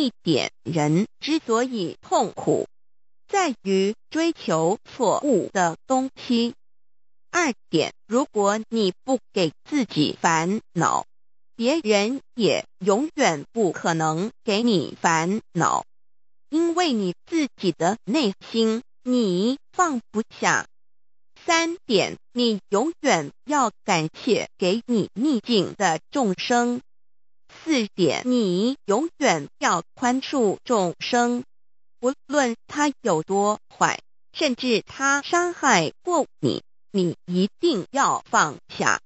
一点人之所以痛苦，在于追求错误的东西。二点，如果你不给自己烦恼，别人也永远不可能给你烦恼，因为你自己的内心你放不下。三点，你永远要感谢给你逆境的众生。四点，你永远要宽恕众生，无论他有多坏，甚至他伤害过你，你一定要放下。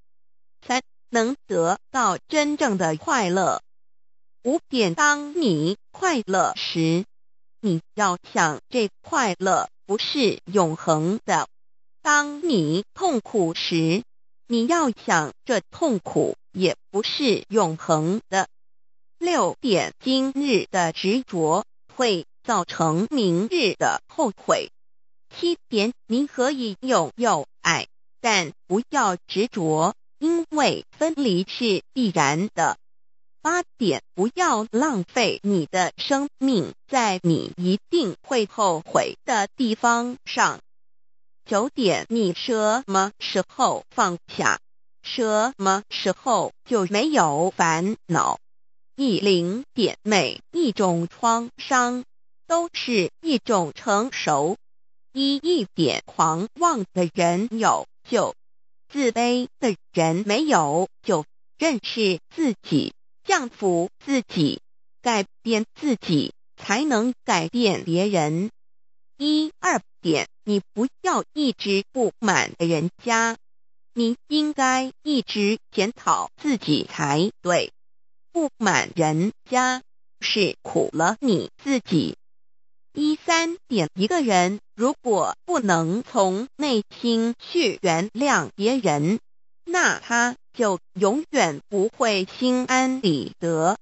三，能得到真正的快乐。五点，当你快乐时，你要想这快乐不是永恒的；当你痛苦时，你要想这痛苦。也不是永恒的。六点，今日的执着会造成明日的后悔。七点，你可以拥有爱，但不要执着，因为分离是必然的。八点，不要浪费你的生命在你一定会后悔的地方上。九点，你什么时候放下？什么时候就没有烦恼？一零点每一种创伤都是一种成熟。一一点狂妄的人有就自卑的人没有就认识自己，降服自己，改变自己，才能改变别人。一二点你不要一直不满的人家。你应该一直检讨自己才对，不满人家是苦了你自己。一三点一个人如果不能从内心去原谅别人，那他就永远不会心安理得。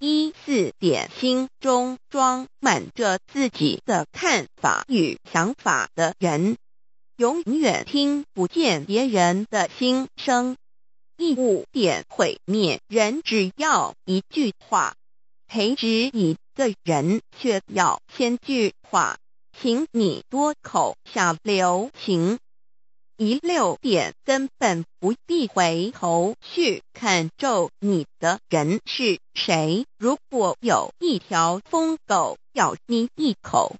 一四点心中装满着自己的看法与想法的人。永远听不见别人的心声，一点毁灭人只要一句话，培植一个人却要千句话，请你多口下留情，一六点根本不必回头去，看咒你的人是谁？如果有一条疯狗咬你一口。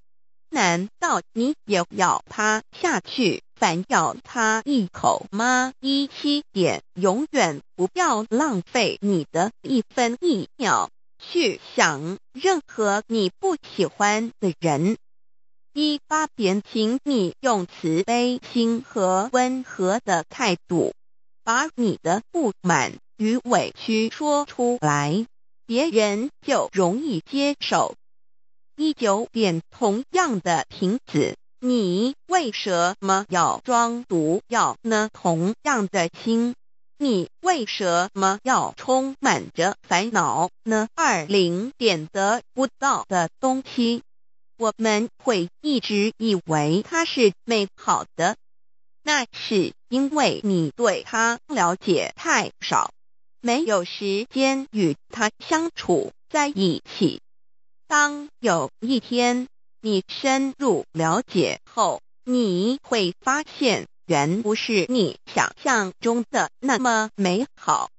难道你也咬他下去，反咬他一口吗？一七点，永远不要浪费你的一分一秒去想任何你不喜欢的人。一八点，请你用慈悲心和温和的态度，把你的不满与委屈说出来，别人就容易接受。一九点同样的瓶子，你为什么要装毒药呢？同样的心，你为什么要充满着烦恼呢？二零点得不到的东西，我们会一直以为它是美好的，那是因为你对它了解太少，没有时间与它相处在一起。当有一天你深入了解后，你会发现，原不是你想象中的那么美好。